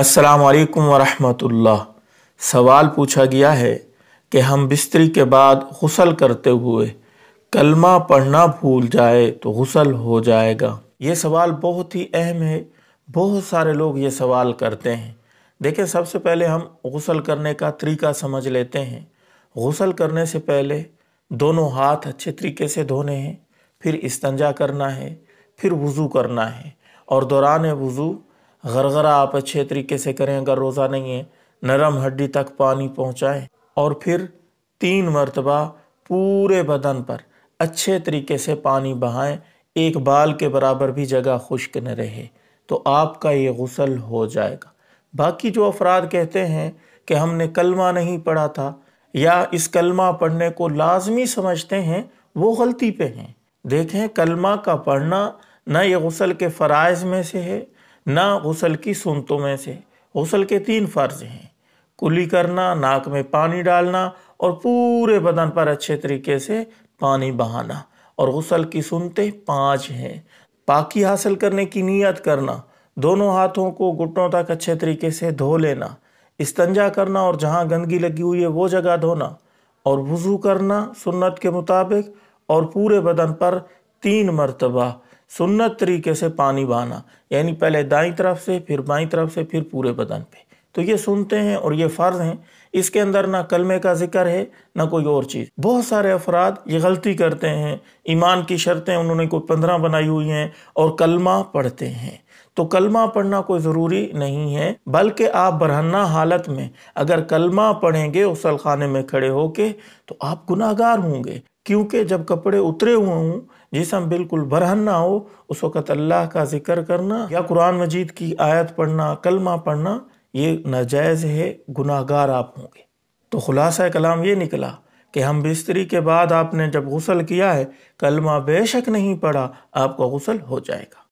अस्सलाम वरहमतुल्लाह सवाल पूछा गया है कि हम बिस्तरी के बाद गसल करते हुए कलमा पढ़ना भूल जाए तो गसल हो जाएगा ये सवाल बहुत ही अहम है बहुत सारे लोग ये सवाल करते हैं देखिए सबसे पहले हम गसल करने का तरीका समझ लेते हैं गसल करने से पहले दोनों हाथ अच्छे तरीके से धोने हैं फिर इस्तंजा करना है फिर वज़ू करना है और दौरान वज़ू गरगरा आप अच्छे तरीके से करें अगर रोज़ा नहीं है नरम हड्डी तक पानी पहुँचाएँ और फिर तीन मरतबा पूरे बदन पर अच्छे तरीके से पानी बहाएं एक बाल के बराबर भी जगह खुश्क न रहे तो आपका ये गसल हो जाएगा बाकी जो अफराद कहते हैं कि हमने कलमा नहीं पढ़ा था या इस कलमा पढ़ने को लाजमी समझते हैं वो गलती पे हैं देखें कलमा का पढ़ना न ये गसल के फ़रज़ में से है ना गसल की सुनतों में से गसल के तीन फ़र्ज हैं कुली करना नाक में पानी डालना और पूरे बदन पर अच्छे तरीके से पानी बहाना और गसल की सुनते पाँच हैं पाकी हासिल करने की नीयत करना दोनों हाथों को घुटनों तक अच्छे तरीके से धो लेना इस्तंजा करना और जहाँ गंदगी लगी हुई है वो जगह धोना और वज़ू करना सुन्नत के मुताबिक और पूरे बदन पर तीन मरतबा सुन्नत तरीके से पानी बहाना यानी पहले दाई तरफ से फिर बाई तरफ से फिर पूरे बदन पे तो ये सुनते हैं और ये फ़र्ज़ हैं इसके अंदर ना कलमे का जिक्र है ना कोई और चीज़ बहुत सारे अफराद ये गलती करते हैं ईमान की शर्तें उन्होंने कोई पंद्रह बनाई हुई हैं और कलमा पढ़ते हैं तो कलमा पढ़ना कोई ज़रूरी नहीं है बल्कि आप बरहना हालत में अगर कलमा पढ़ेंगे उसल खाने में खड़े होके तो आप गुनागार होंगे क्योंकि जब कपड़े उतरे हुए हों जिसम बिल्कुल बरहन ना हो उस वक़्त अल्लाह का जिक्र करना या कुरान मजीद की आयत पढ़ना कलमा पढ़ना ये नाजायज़ है गुनाहगार आप होंगे तो खुलासा कलाम ये निकला कि हम बिस्तरी के बाद आपने जब गसल किया है कलमा बेशक नहीं पढ़ा आपका गसल हो जाएगा